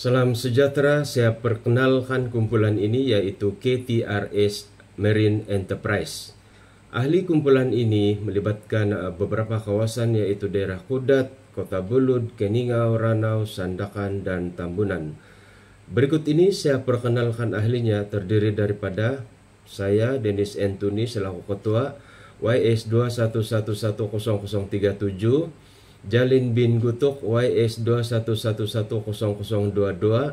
Salam sejahtera, saya perkenalkan kumpulan ini yaitu KTRS Marine Enterprise. Ahli kumpulan ini melibatkan uh, beberapa kawasan yaitu daerah Kudat, Kota Bulud, Keningau, Ranau, Sandakan, dan Tambunan. Berikut ini saya perkenalkan ahlinya terdiri daripada saya Dennis Anthony selaku ketua YS 21110037 Jalin bin Gutuk YS2111022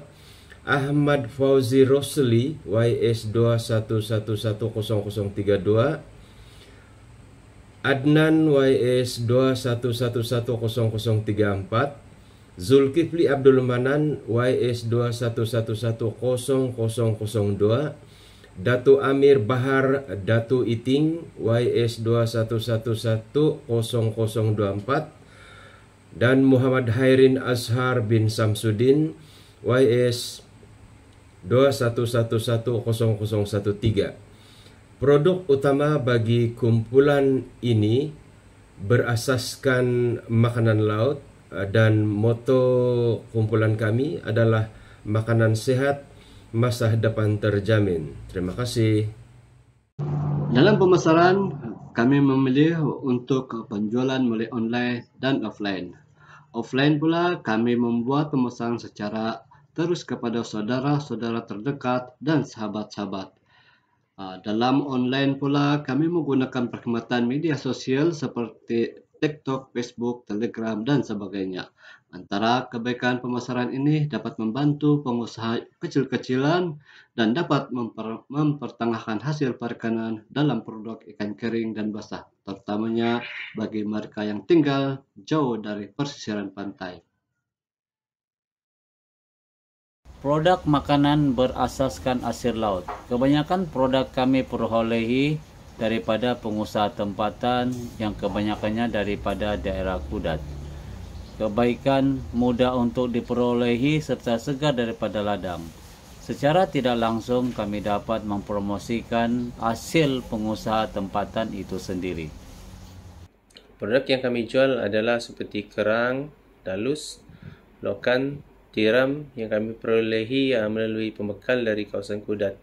Ahmad Fauzi Rosli YS2111032 Adnan YS2111034 Zulkifli Abdul Manan YS211100002 Datu Amir Bahar Datu Iting YS211100024 dan Muhammad Hairin Azhar bin Samsudin YS 21110013. Produk utama bagi kumpulan ini berasaskan makanan laut eh, dan moto kumpulan kami adalah makanan sehat masa depan terjamin. Terima kasih. Dalam pemasaran, kami memilih untuk penjualan melalui online dan offline. Offline pula, kami membuat pemesanan secara terus kepada saudara-saudara terdekat dan sahabat-sahabat. Ah, dalam online pula, kami menggunakan perkhidmatan media sosial seperti TikTok, Facebook, Telegram, dan sebagainya. Antara kebaikan pemasaran ini dapat membantu pengusaha kecil-kecilan dan dapat memper mempertengahkan hasil perikanan dalam produk ikan kering dan basah, terutamanya bagi mereka yang tinggal jauh dari persisiran pantai. Produk makanan berasaskan hasil laut. Kebanyakan produk kami perolehi daripada pengusaha tempatan yang kebanyakannya daripada daerah Kudat. Kebaikan mudah untuk diperolehi serta segar daripada ladang. Secara tidak langsung kami dapat mempromosikan hasil pengusaha tempatan itu sendiri. Produk yang kami jual adalah seperti kerang, dalus, lokan, tiram yang kami perolehi ah, melalui pembekal dari kawasan Kudat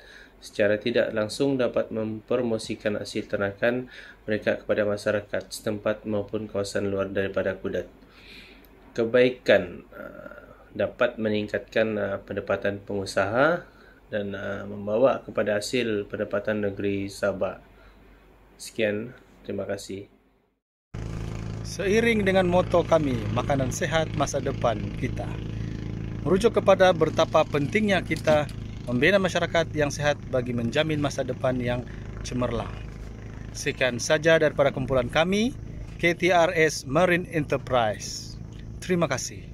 secara tidak langsung dapat mempromosikan hasil ternakan mereka kepada masyarakat setempat maupun kawasan luar daripada Kudat. Kebaikan uh, dapat meningkatkan uh, pendapatan pengusaha dan uh, membawa kepada hasil pendapatan negeri Sabah. Sekian, terima kasih. Seiring dengan moto kami, makanan sehat masa depan kita. Merujuk kepada bertapa pentingnya kita membina masyarakat yang sehat bagi menjamin masa depan yang cemerlang. Sekian saja daripada kumpulan kami, KTRS Marine Enterprise. Terima kasih.